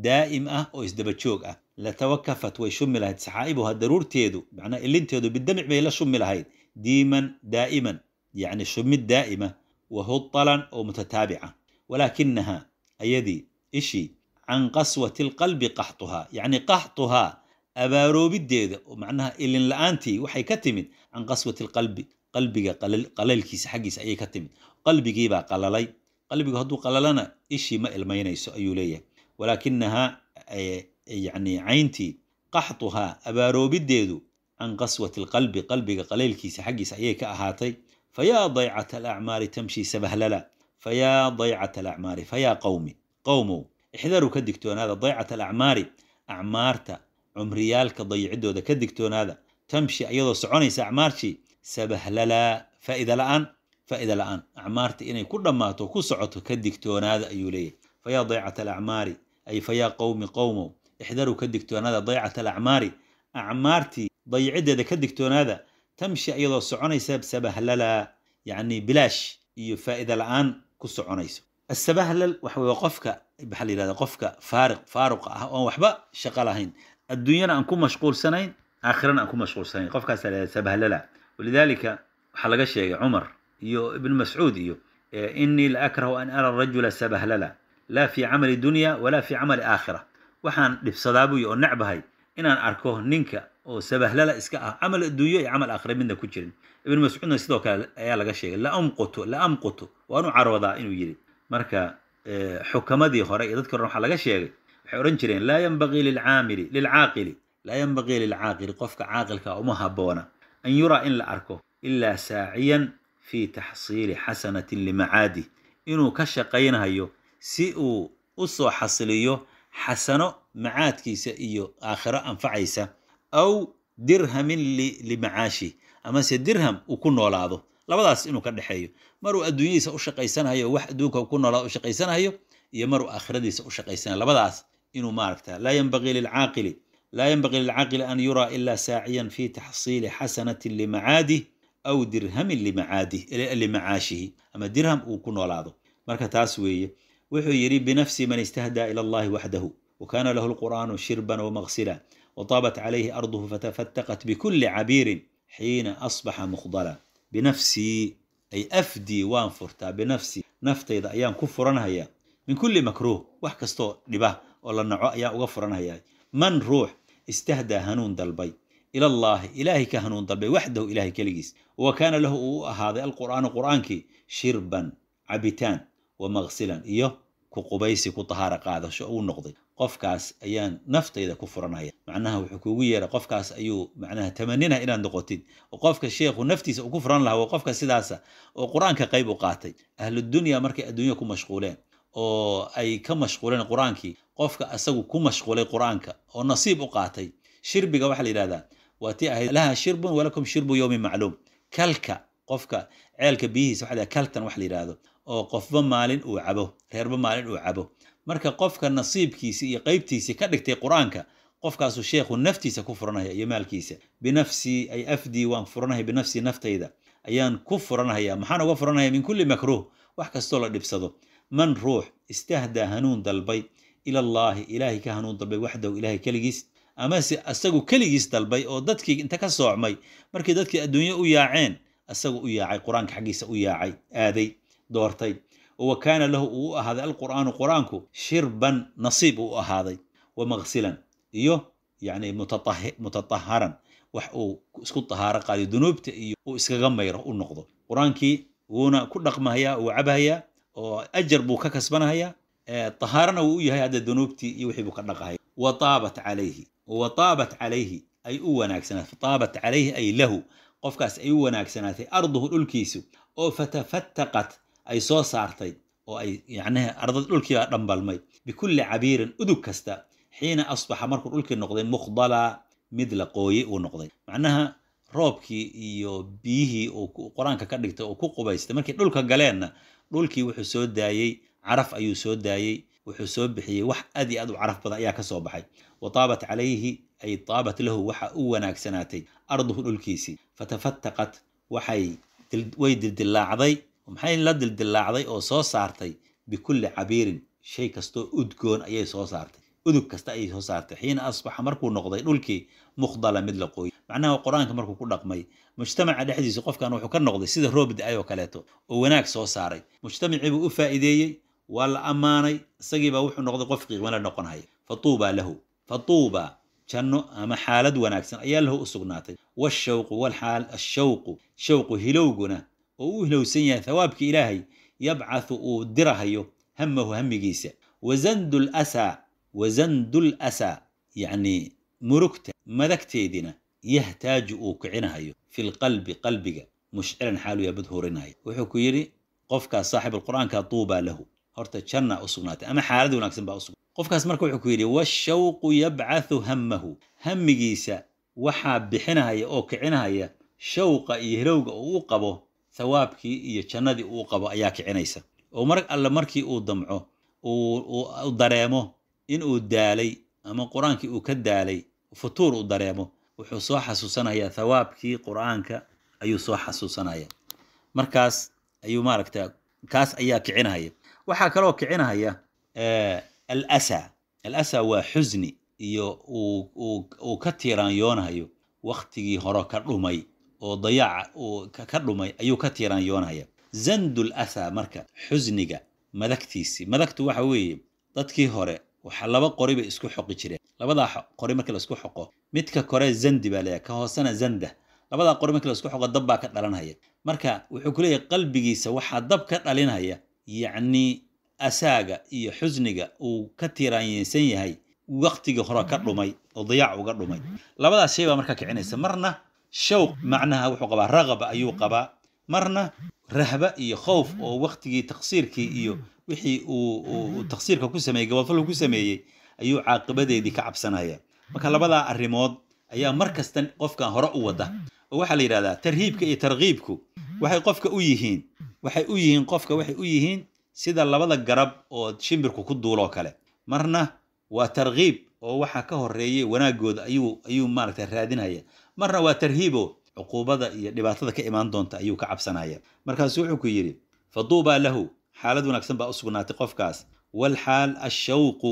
daa'im ah oo isdaba joog ah latawakafat way shumi lahayd saxaa'ibuha daruurteedu macnaa ilinteedu bidamic bay la shumi lahayd diiman daa'iman yacni shumid daa'ima wa hutalan oo mutataabica walaakinaha ayadii ishii can qaswati alqalbi qaxtuhaa yacni qaxtuhaa abaaroobideeda oo macnaha ilin la-aantii waxay ka timid can qaswati alqalbi qalbiga qalalkiisa xaggiisa ayay ka timid qalbigiibaa qalalay qalbigu hadduu qalalana ishii ma ilmaynayso ayuu leeyahay walaakinahaa yacni cayntii qaxtuhaa abaaroobideedu can qaswati lqalbi qalbiga qalaylkiisa xaggiisa ayay ka ahaatay fayaa daycata alacmaari tamshii sabahlala fayaa daycata alacmaari fayaa qawmi qowmow ixdaru ka digtoonaada daycata alacmaari acmaarta cumriyaalka dayicidooda ka digtoonaada tamshi iyadoo soconaysa acmaartii sabahlalaa faaida la'aan faaida aan acmaarta inay ku dhammaato ku socoto ka digtoonaada ayuu leeyahy fayaa daycata alacmaari ay fayaa qowmi qowmow ixdaruu ka digtoonaada daycata alacmaari acmaartii dayicideeda ka digtoonaada tamshi iyadoo soconaysa sabahlalaa yacni bilaash iyo faa'ida la-aan ku soconayso asabahlal waxa weye qofka maxaa la yidhahda qofka faariq faaruqa ah oon waxba shaqo lahayn adduunyana aan ku mashquulsanayn aakhirana aan ku mashquulsanayn qofkaas sabahlala walidalika waxaa laga sheegay cumar iyo ibn mascuud iyo inii la akrahu an ara rajula sabahlala laa fii camali dunya walaa fii camali aakhira waxaan dhibsadaa buuy oo necbahay inaan arko ninka oo sabahlala iska ah camal adduunyo iyo camal aakhira midna ku jirin ibn mascuudna sidoo kale ayaa laga sheegay laamqutu laamqutu waanu caroodaa inuu yidhi marka xukamadii hore iyo dadkii hore waxaa laga sheegay waxay odhan jireen laa yanbagii lilcaamili lilcaaqili laa yanbagii lilcaaqili qofka caaqilka uma haboona an yuraa in la arko ilaa saaciyan fii taxsiili xasanatin limacaadih inuu ka shaqaynayo si uu u soo xasiliyo xasano macaadkiisa iyo aakhiro anfacaysa aw dirhamin limacaashi amase dirham uu ku noolaado labadaas inuu ka dhexeeyo maruu adduunyadiisa u shaqaysanayo wax adduunka ku noolaado u shaqaysanayo iyo maruu aakhiradiisa u shaqaysanayo labadaas inuu maaragta laa yanbagii lilcaaqili laa yanbagii lilcaaqili an yuraa ilaa saaciyan fi taxsiili xasanatin limacaadih aw dirhamin limacaashihi ama dirham uu ku noolaado marka taas weeye wuxuu yidhi binafsi man istahdaa ila allahi waxdahu wakana lahu lqur'aanu shirban wamaqsila wataabat calayhi arduhu fatafataqat bikulli cabiirin xiina asbaxa muqdala binafsii ay afdii waan furtaa binafsi naftayda ayaan ku furanhayaa min kulli makruuh wax kastoo dhiba oo la naco ayaa uga furanhaya man ruux istahdaa hanuun dalbay ilallaahi ilaahay ka hanuun dalbay waxdahu ilaahay keligiis wa kaana lahu uu u ahaaday alqur'aanu qur'aankii shirban cabitaan wa maqsilan iyo ku qubaysi ku tahaara qaadasho uu noqday qofkaas ayaan naftayda ku furanaya macnaha wuxuu kuugu yeeray qofkaas ayuu macnaha tamaninaha inaad noqotid oo qofka sheekhu naftiisa uu ku furan lahaa waa qofka sidaasa oo qur-aanka qayb u qaatay ahludunya markay adduunya ku mashquuleen oo ay ka mashquuleen qur-aankii qofka isagu ku mashquulay qur-aanka oo nasiib u qaatay shirbiga waxaa la yidhahdaa waa ahayd laha shirbun walakum shirbu yowmi macluum kalka qofka ceelka biyihiisa waxa laydhaha kaltan waxa la yidhaahdo oo qofba maalin uu cabo reerba maalin uu cabo marka qofka nasiibkiisii iyo qeybtiisii ka dhigtay qur-aanka qofkaasuu sheekhu naftiisa ku furanaya iyo maalkiisa binafsii ay afdii waan furanaya binafsii naftayda ayaan ku furanaya maxaan uga furanaya min kulli makruuh wax kastoo la dhibsado man ruux istahdaa hanuun dalbay ilallaahi ilaahay ka hanuun dalbay waxdow ilaahay keligiis amase asagu keligiis dalbay oo dadkii inta ka soocmay markii dadkii adduunyo u yaaceen asagu u yaacay qur-aanka xaggiisa u yaacay aaday doortay wa kaana lahu uu u ahaaday alqur'aanu qur-aanku shirban nasiib uu ahaaday wa maqsilan iyo yani mutataharan wax uu isku tahaaro qaadiyo dunuubta iyo uu iskaga mayro u noqdo qur-aankii wuuna ku dhaqmahayaa uu cabhayaa oo ajar buu ka kasbanahaya ahaarana wuu u yahay hadda dunuubtii iyo wixii buu ka dhaqahaya wa taabat calayhi wa calayhi ay u wanaagsanaatay taabat calayhi ay lahu qofkaas ay u wanaagsanaatay arduhu dhulkiisu oo fatafattaqat ay soo saartay oo ay yacnaha arda dhulkii baa dhambalmay bikulli cabiirin udug kasta xiina asbaxa markuu dhulkii noqday muqdala mid la qooye uu noqday macnaha roobkii iyo biyihii uu qur-aanka ka dhigtay oo ku qubaystay markay dhulka galeenna dhulkii wuxuu soo daayey caraf ayuu soo daayey wuxuu soo bixiyey wax aad iyo aad u caraf badan ayaa ka soo baxay wa taabat calayhi ay taabat lahu waxa u wanaagsanaatay arduhu dhulkiisii fatafataqat waxay way dildilaacday maxay la dildillaacday oo soo saartay bikulli cabiirin shay kastoo udgoon ayay soo saartay udug kasta ayay soo saartay xiina asbaxa markuu noqday dhulkii mukdala mid la qooyay macnaha qur-aanka markuu ku dhaqmay mujtamaca dhexdiisa qofkan wuxuu ka noqday sida roob da kaleeto oo wanaag soo saaray mujtamacii buu u faa'iideeyey waa la ammaanay isagiibaa wuxuu noqday qof qiiqmala noqon haya fatuuba lahu fatuuba janno ama xaalad wanaagsan ayaa lahu u sugnaatay washawqu walxaal ashawqu shawqu hilowguna oo u hilowsan yahay thawaabka ilaahay yabcathu uu dirahayo hamahu hamigiisa wazandu lsaa wasandul asaa yacnii murugta madagteedina yahtaaju uu kicinahayo fi lqalbi qalbiga mushcilan xaalu yaabad hurinaya wuxuu ku yidhi qofkaas saaxiibulqur'aanka tuubaa lahu horta janna u sugnaatay ama xaalad wanaagsan baa usugna qofkaas marka wuxuu ku yidhi washawqu yabcathu hammahu hammigiisa waxaa bixinahaya oo kicinahaya shawqa iyo hirowga uu u qabo thawaabkii iyo jannadii uu qabo ayaa kicinaysa oo mar alle markii uu damco uu dareemo inuu daalay ama qur-aankii uu ka daalay futuur u dareemo wuxuu soo xasuusanayaa thawaabkii qur-aanka ayuu soo xasuusanaya markaas ayuu maaragta kaas ayaa kicinahaya waxaa kaloo kicinahaya eh, alasa alasa waa xusni iyo uu ka tiiraanyoonayo waktigii hore ka dhumay oo dayaac ka dhumay ayuu ka tiiraanyoonaya zandul asa marka xusniga madagtiisii madagtu waxa weeye dadkii hore waxaa laba qori bay isku xoqi jireen labadaa qori markii laisku xoqo midka kore zandi baa leeyahay ka hoosena zanda labadaa qori marka laisku xoqo dab baa ka dhalanhaya marka wuxuu ku leeyahay qalbigiisa waxaa dab ka dhalinhaya yacnii asaaga iyo xusniga uu ka tiiraanyeynsan yahay waqtigii hore ka dhumay oo dayaac uga dhumay labadaas shay baa markaa kicinaysa marna shawq macnaha wuxuu qabaa raqaba ayuu qabaa marna rahba iyo khowf oo waktigii taqsiirkii iyo wixii uu taqsiirka ku sameeyey gabafalku ku sameeyey ayuu caaqibadeedii ka cabsanaya marka labadaa arrimood ayaa mar kastan qofkan hore u wada oo waxaa la yihahdaa tarhiibka iyo tarkiibku waxay qofka u yihiin waxay u yihiin qofka waxay u yihiin sida labada garab oo shimbirku ku duuloo kale marna waa tarkiib oo waxaa ka horeeyay wanaaggooda ayuu ayuu maaragta raadinaya marna waa tarhiibo cuquubada iyo dhibaatada ka imaan doonta ayuu ka cabsanaya markaasu wuxuu ku yidhi faduubaa lahu xaalad wanaagsan baa u sugnaatay qofkaas walxaal ashawqu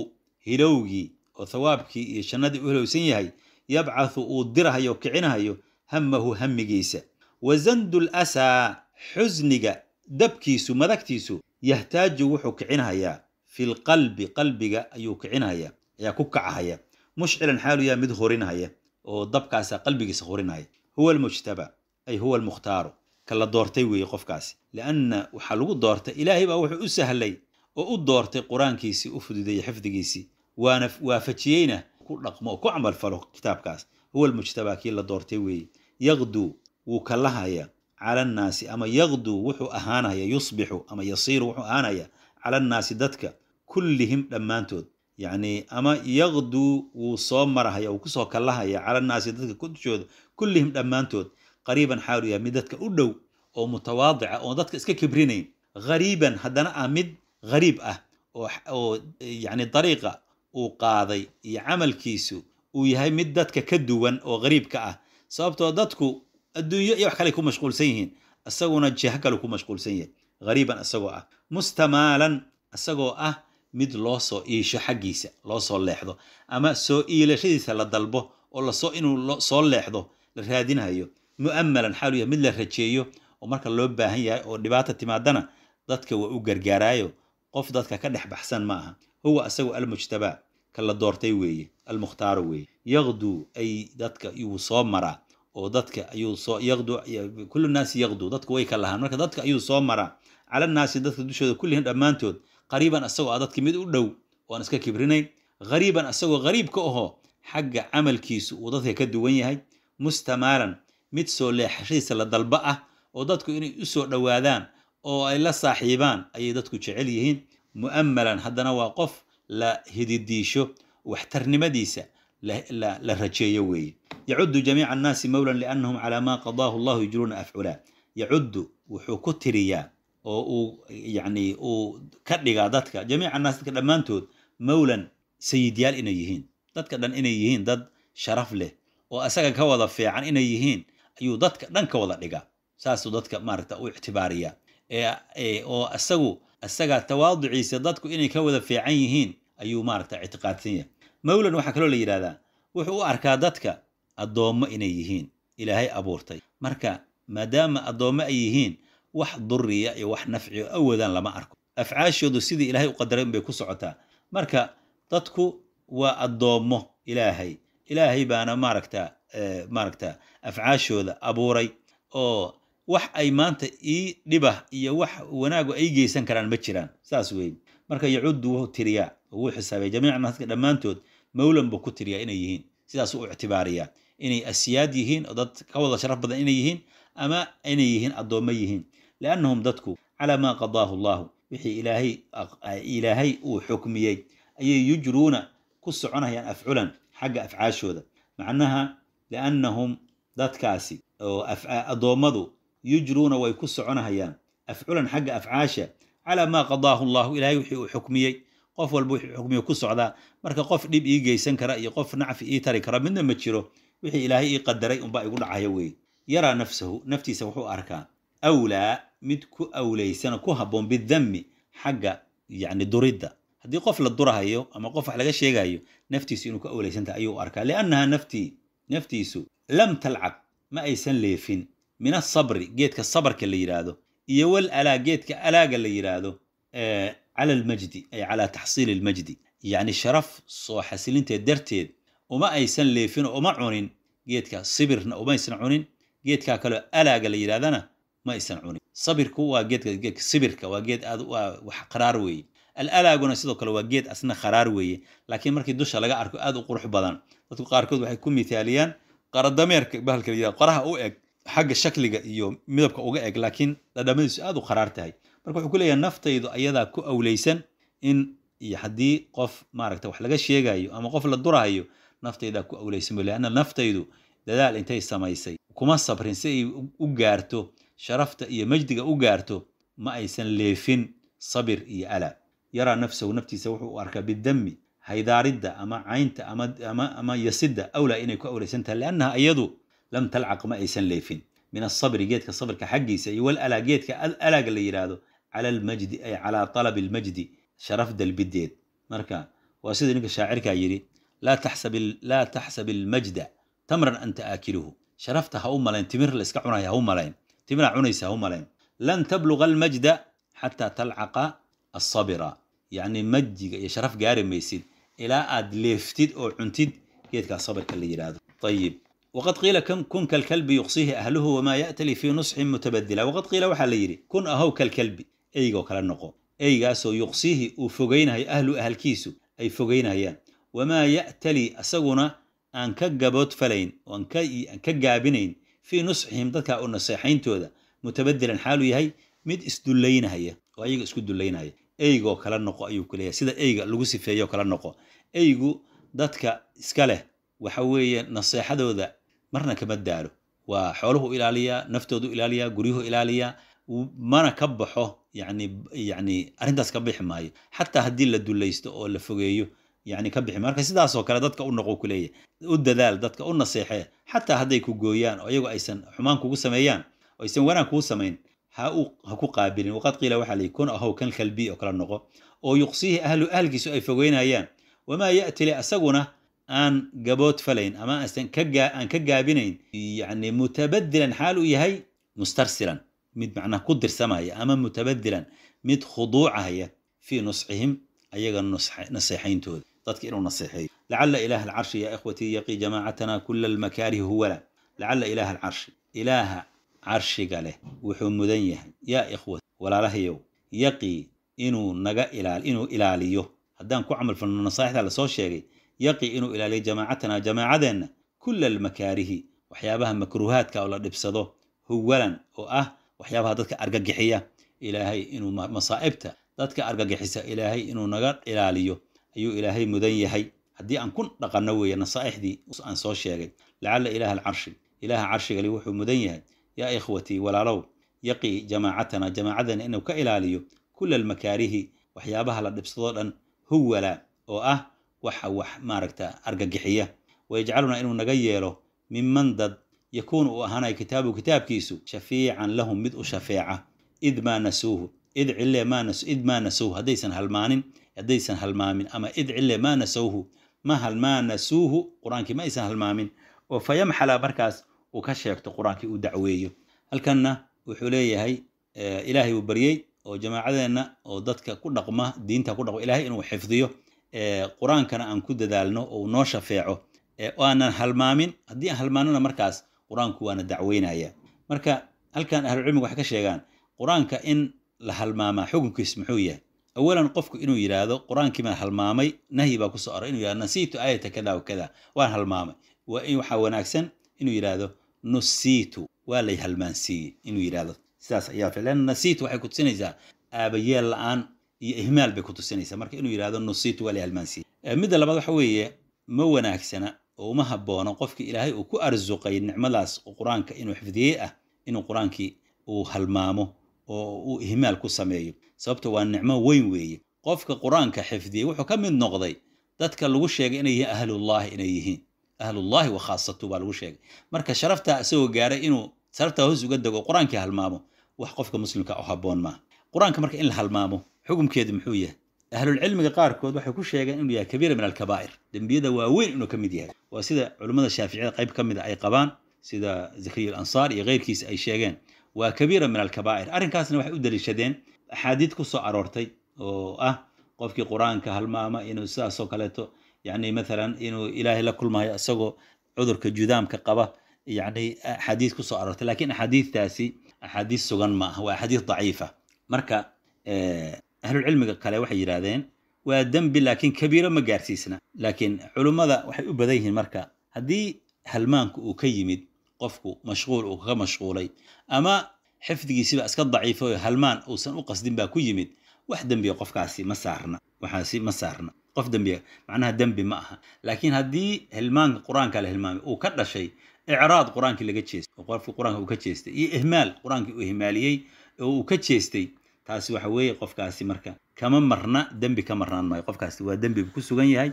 hilowgii oo thawaabkii iyo jannadii u hilowsan yahay yabcathu uu dirahayo kicinahayo hamahu hamigiisa wazandu lasaa xusniga dabkiisu madagtiisu yahtaaju wuxuu kicinhayaa fi lqalbi qalbiga ayuu kicinhaya ayaa ku kacahaya mushcilan xaalu yaa mid horinhaya oo dabkaasa qalbigiisa horinhaya huwa almujtaba ay huwa almukhtaaru kala doortay weeye qofkaasi lianna waxaa lagu doortay ilaahay baa wuxuu u sahlay oo u doortay qur-aankiisii u fududaya xifdigiisii waana waafajiyeyna ku dhaqmo oo ku camal falo kitaabkaas huwa almujtabaa kii la doortay weeye yaqduu wuu kalahaya cala annaasi ama yaqduu wuxuu ahaanaya yusbixu ama yasiiru wuxuu ahaanaya cala annaasi dadka kullihim dhammaantood yacnii ama yaqduu wuu soo marahaya wuu kusoo kalahaya cala annaasi dadka kushooda kullihim dhammaantood qariiban xaalu yahay mid dadka u dhow oo mutawaadica oon dadka iska kibrinayn hariiban haddana ah mid hariib ah oo yani dariiqa uu qaaday iyo camalkiisu uu yahay mid dadka ka duwan oo hariibka ah sababtoo dadku adduunyo iyo wax kale ku mashquulsan yihiin isaguna jiha kale ku mashquulsan yahay hariiban isagoo ah mustamaalan isagoo ah mid loo soo iisho xaggiisa loo soo leexdo ama soo iilashadiisa la dalbo oo lasoo inuu soo leexdo la raadinhayo mu'amalan xaal yahay mid la rajeeyo oo marka loo baahan yahay oo dhibaata timaadana dadka waa u gargaaraayo qof dadka ka dhex baxsan ma aha huwa asagu almujtabaa ka la doortay weeye almukhtaaro weeye yaqduu ay dadka yuu soo maraa oo dadka ayuu soo yaqdu kullu naasi yaqduu dadku way ka lahaan marka dadka ayuu soo maraa cala naasi dadka dushooda kullihim dhammaantood qariiban asagoo ah dadka mid u dhow oo iska kibrinayn ghariiban isagoo qariib ka ahoo xagga camalkiisu uu dadka ka duwan yahay mustamaalan mid soo leexashiisa la dalba ah oo dadku inay u soo dhowaadaan oo ay la saaxiibaan ayay dadku jecel yihiin muamalan haddana waa qof la hididiisho waxtarnimadiisa la rajeeyo weeye yacuddu jamiica annaasi mowlan liannahum calaa maa qadaahu allahu yujruuna afculaa yacuddu wuxuu ku tiriyaa oo uu yacni uu ka dhigaa dadka jamiica annaas dadka dhammaantood mowlan sayidyaal inay yihiin dadka dhan inay yihiin dad sharaf leh oo asaga ka wada fiican inay yihiin ayuu dadka dhan ka wada dhigaa saasuu dadka maaragta u ictibaariyaa oo asagu isaga tawaaduciisa dadku inay ka wada fiican yihiin ayuu maaragta ictiqaadsan yahay mowlan waxaa kaloo la yidhahdaa wuxuu u arkaa dadka addoommo inay yihiin ilaahay abuurtay marka maadaama addoommo ay yihiin wax duriya iyo wax nafciyo awoodaan lama arko afcaashoodu sidii ilaahay u qadaray unbay ku socotaa marka dadku waa addoommo ilaahay ilaahay baana maaragta eh, maaragta afcaashooda abuuray oo wax ay maanta ii dhibah iyo wax wanaagu ay geysan karaan ma jiraan saas weeye marka yacudu wuu tiriyaa wuu xisaabaya jamiica naska dhammaantood mowlan buu ku tiriyaa inay yihiin sidaasuu u ictibaariyaa inay asyaad yihiin oo dad ka wada sharaf badan inay yihiin ama inay yihiin addoommo yihiin liannahum dadku calaa maa qadaahu allahu wixii ilaahay ah, ilaahay uu xukmiyey ayay yujruuna ku soconayaan afculan xagga afcaashooda macnaha liannahum dadkaasi oo addoommadu yujruuna way ku soconahayaan afculan xagga afcaasha calaa maa qadaahu allahu ilaahay wixii uu xukmiyey qof walba wixii xukmiyo ku socdaa marka qof dhib ii geysan kara iyo qof nacfi ii tari kara midna ma jiro wixii ilaahay ii qadaray unbaa igu dhacaya weeye yaraa nafsahu naftiisa wuxuu arkaa awlaa mid ku awlaysan ku habboon bidammi xagga yacni duridda haddii qof la durahayo ama qof wax laga sheegayo naftiisu inuu ka oolaysantaha ayuu u arkaa liannaha naftii naftiisu lam talcab ma aysan leefin min asabri geedka sabarka la yidhaahdo iyo wal alaa geedka alaaga la yidhaahdo cala almajdi ay calaa taxsiili almajdi yacni sharaf soo xasilinteed darteed uma aysan leefin oo uma cunin geedka sibirna umaysan cunin geedkaa kaleo alaaga la yidhahdana ma aysan cunin sabirku waa geedka geedka sibirka waa geed aad waa wax qaraar weeye al-alaaguna sidoo kale waa geed asna kharaar weeye laakiin markii dusha laga arko aad u qurux badan dadku qaarkood waxay ku miaaliyaan qaradameerka bahalka layia qoraha u eg xagga shakliga iyo midabka uga eg laakiin dhadhamadiisu aad u kharaar tahay marka wuxuu ku naftaydu ayadaa ku awleysan in iyo haddii qof maaragta wax laga sheegayo ama qof la duraayo naftaydaa ku awleysan bu leanna naftaydu dadaal intay samaysay kuma sabrin si ay u gaarto sharafta iyo majdiga u gaarto ma aysan leefin sabir iyo alaa yaraa nafsahu naftiisa wuxuu u arkaa bidami haydaaridda ama caynta ama yasidda awlaa inay ku awlaysantahay liannaha iyadu lam talcaq ma aysan leefin min asabri geedka sabrka xaggiisa iyo walalaa geedka alaaga la yidhaahdo cala almajdi ay calaa alabi almajdi sharaf dalbideed marka waa sida ninka shaacirkaa yidhi laa taxsab almajda tamran anta aakiluhu sharafta ha u malayn timir la iska cunaya ha u malayn timiraa cunaysa ha u malayn lan tabluga almajda xataa talcaqa asabira yacni majiga iyo sharaf gaari maysid ilaa aad leeftid oo cuntid geedkaa sabirka la yidhaahdo ayib waqad qiila kun kalkalbi yuqsiihi ahluhu wamaa ya'tali fii nusxin mutabadila waqad qiila waxaa la yidhi kun ahow kalkalbi eygoo kale noqo eygaasoo yuqsiihi uu fogaynayo ahlu ahalkiisu ay fogaynayaan wamaa ya'tali asaguna aan ka gaboodfalayn oaan ka gaabinayn fii nusxihim dadka u naseexayntooda mutabadilan xaalu yahay mid isdullaynahaya oo ayaga isku dulaynaya eygoo kala noqo ayuu ku sida eyga lagu sifeeyo kala noqo eygu dadka iska leh waxa weeye naseexadooda marna kama daalo waa xooluhu ilaaliyaa naftoodu ilaaliyaa guryuhu ilaaliyaa mana ka baxo yani yani arrintaas ka bixi maayo xataa haddii la dulaysto oo la fogeeyo yani ka bixi marka sidaasoo kale dadka u noqo kuleeyahy u dadaal dadka u naseexee xataa hadday ku gooyaan oo iyagoo aysan xumaan kugu sameeyaan oo aysan wanaag kugu samayn ha ku qaabilin waqad qiila waxaa layihi kun ahow kan khalbi oo kala noqo oo yuqsiihi ahlu ahalkiisu ay fogeynayaan wamaa ya'ti li asaguna aan gabood falayn ama aan ka gaabinayn yani mutabadilan xaal uu yahay mustarsilan mid macnaa ku dirsamaya ama mutabadilan mid khuduucahaya fii nusxihim ayaga naseexayntooda dadka inuu naseexeeyo lacala ilaah alcarshi yaa ikhwatii yaqi jamaacatana kula almakaarihi huwala lacala ilaah alcarshi ilaaha carshiga leh wuxuu mudan yahay yaa ikhwat walaalahayow yaqii inuu naga inuu ilaaliyo haddaan ku camal falno nasaaixda lasoo sheegay yaqii inuu ilaaliyo jamaacatana jamaacadeenna kula almakaarihi waxyaabaha makruuhaadka oo la dhibsado huwalan oo ah waxyaabaha dadka argagixiya ilaahay inuu masaa'ibta dadka argagixisa ilaahay inuu naga ilaaliyo ayuu ilaahay mudan yahay haddii aan ku dhaqanno weeye nasaa'ixdii aan soo sheegay lacala ilaaha alcarshi ilaaha carshigali wuxuu mudan yahay yaa ikhwatii walaalow yaqii jamaacatana jamaacadan inuu ka ilaaliyo kula almakaarihi waxyaabaha la dhibsadoo dhan huwala oo ah waxa wax maaragta argagixiya wayajcaluna inuu naga yeelo minman dad yakuunu uu ahaanaya kitaabu kitaabkiisu shafiican lahum mid u shafeeca id maa nasuuhu id cille maid maa nasuuhu haddaysan halmaanin haddaysan halmaamin ama id cille maa nasawhu ma halmaa nasuuhu qur-aankii ma aysan halmaamin oo fayamxala markaas uu ka sheegto qur-aankii uu dacweeyo halkanna wuxuu leeyahay eh, ilaahay uu baryey oo jamaacadeenna oo dadka ku dhaqma diinta ku dhaqma ilaahay inuu xifdiyo eh, qur-aankana aan ku dadaalno oo noo shafeeco eh, aanan halmaamin haddii aan halmaanona markaas qur-aanku waana dacweynaya marka halkan ahlucilmigu waxay ka sheegaan qur-aanka in la halmaamaa xukunkiis muxuu yahay awalan qofku inuu yidhaahdo qur-aankii baan halmaamay nahyi baa ku soo aray inuu yidhahdo nasiitu aayata kada wa kada waan halmaamay waxaa wanaagsan inuu yidhaahdo nusiitu waa lay halmaansiiyey inuu yidhahdo sidaas ayaa fi lan nasiitu waxay kutusinaysaa aabayeel la-aan iyo ihmaal bay kutusinaysaa marka inuu yidhahdo nusiitu waa lay halmaansiiyey midda labaad waxa weeye ma wanaagsana oo uma haboono qofki ilaahay uu ku arsuqay nicmadaas qur-aanka inuu xifdiyey ah inuu qur-aankii uu halmaamo oo uu ihmaal ku sameeyo sababto waa nicmo weyn weeye qofka qur-aanka xifdiyey wuxuu ka mid noqday dadka lagu sheegay inay yihiin ahlullahi inay yihiin ahlullahi wa khaasatu baa lagu sheegay marka sharaftaa isagoo gaaray inuu sharaftaa hoos uga dego qur-aankii halmaamo wax qofka muslimka u habboon maaha qur-aanka marka in la halmaamo xukumkeedu muxuu yahay ahlulcilmiga qaarkood waxay ku sheegeen inuu yahay kabiira min alkabaa'ir dembiyada waaweyn inuu ka mid yahay waa sida culimmada shaaficiyada qayb ka mida ah ay qabaan sida zakariya alansaar iyo keyrkiisa ay sheegeen waa kabiira min alkabaa'ir arrinkaasna waxay u daliishadeen axaadiid ku aroortay oo ah qofkii qur-aanka halmaama inuu sidaasoo kaleeto yani maalan inuu ilaahay la kulmayo isagoo cudurka judaamka qaba yani axaadiis kusoo aroortay lakin axaadiistaasi axaadiis sugan ma ah waa axaadiis daciifa marka eh, ahlulcilmiga kale waxay yidhahdeen waa dembi laakiin kabiiro ma gaarsiisna laakiin culummada waxay u badan yihiin marka haddii halmaanku uu ka yimid qofku mashquul uu kaga mashquulay ama xifdigiisiba iska daciifo halmaan uusan u qasdin baa ku yimid wax dembiya qofkaasi ma saarna waxaasi ma saarna qof dembiga ah, macnaha dembi ma aha laakiin haddii hilmaanka qur-aanka la hilmaamay uu ka dhashay icraad qur-aankii laga jeestay oo qofki qur-aanka uu ka jeestay iyo ihmaal qur-aankii uu ihmaaliyey oo uu ka jeestay taasi waxa weeye qofkaasi marka kama marna dembi ka marnaan maayo qofkaasi waa dembi ku sugan yahay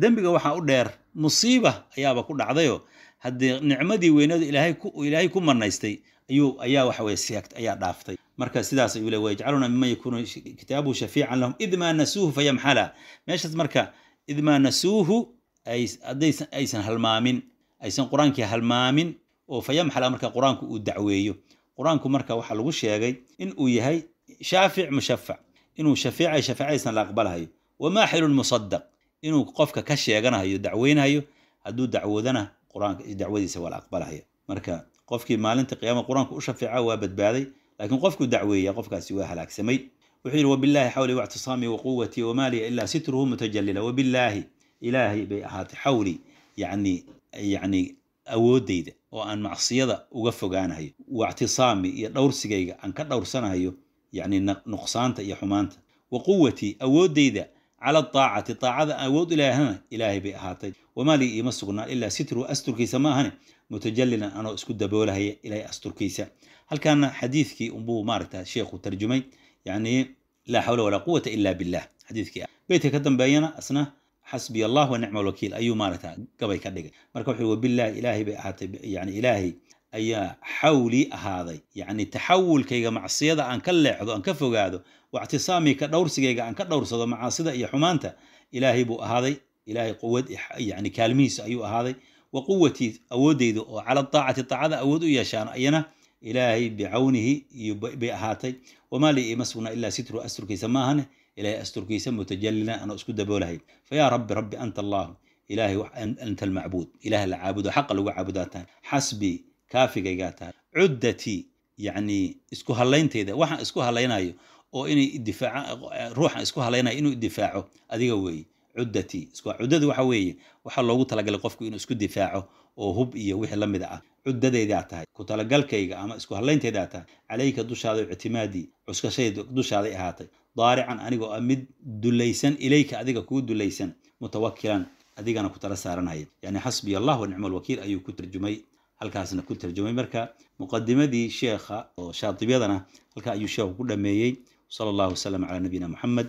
dembiga waxaa u dheer musiiba ayaaba ku dhacdayoo haddii nicmadii weynadu ilaahay ku manaystay ayuu ayaa waxa weye seegt ayaa dhaaftay marka sidaas ayuu le wayajcaluuna mima yakuunu kitaabuhu shafiican lahum id maa nasuuhu fayamxala meeshaas marka id nasuuhu aysan halmaamin aysan qur-aankii halmaamin oo fayamxala marka qur-aanku uu dacweeyo qur-aanku marka waxaa lagu sheegay in uu yahay shaafic mushafac inuu shafiicay shafaacaysan la aqbalhayo wamaa xilun musadaq inuu qofka ka sheeganahayo dacweynhayo hadduu dacwoodana qur-aanka dacwadiisa waa la aqbalhayo marka qofkii maalinta qiyaama qur-aanku u shafeeca waa badbaaday laakiin qofku dacweeya qofkaasi waa halaagsamay wuxuu yihi wabilaahi xawli wactisaamii waquwatii wamaaliya ilaa sitruhu mutajalila wabilaahi ilaahay bay ahaatay xawli yani yani awooddayda oo aan macsiyada uga fogaanayo wactisaami iyo dhowrsigayga aan ka dhowrsanahayo yacni nuqsaanta iyo xumaanta waquwatii awooddayda cala aacati aacada awood ilaahana ilaahay bay ahaatay wamaa lii iima sugnaan ilaa sitruhu asturkiisa ma ahane mutajallilan anoo isku daboolahaya ilaahay asturkiisa halkaana xadiidkii unbuu maaragta sheekhu tarjumay yacni laa xawla walaa quwata ila billah xadiidkii beytka ka dambeeyana asna xasbiya allah wa alwakiil ayuu maaragta gabay ka dhigay marka wuxuu yii billahi ilaahay bay ahaatay yani ilaahay ayaa xawlii ahaaday yacni taxawulkayga macsiyada aan ka leexdo aan ka fogaado waictisaamika dhowrsigayga aan ka dhowrsado macaasida iyo xumaanta ilaahay buu ahaaday ilaahay quwad yani kaalmihiisa ayuu ahaaday wa quwatii oo calaa taacati taacada awood u yeeshaan ayana ilaahay bicawnihi iyobay ahaatay wamaa lii ima sugna ilaa sitru asturkiisa maahane ilaahay asturkiisa mutajalilan anoo isku daboolahay fayaa rabbi rabbi anta allah ilaahay anta almacbuud ilaah la caabudo xaqa lagu caabudaa tahay xasbii kaafigaygaa tahay cuddatii yacni isku hallayntayda waxaan isku hallaynayo oo inay difaaca ruuxan isku hallaynayo inuu difaaco adiga weeye cuddati cuddadu waxa weeye waxaa loogu talagalay qofku inuu isku difaaco oo hub iyo wixii la mid ah cuddadeedaa tahay ku talagalkayga ama isku hadlayntaydaa tahay calayka dushaada ictimaadii cuskashayda dushaaday ahaatay daarican anigoo a ah mid dulaysan ilayka adiga kuu dulaysan mutawakilan adigana ku tala saaranaya yani xasbiya allah wanicma alwakiil ayuu ku tarjumay halkaasna ku tarjumay marka muqadimadii sheekha oo shaatibiyadana halka ayuu sheekhu ku dhameeyey sala allahu wasalam calaa nabiyina moxamed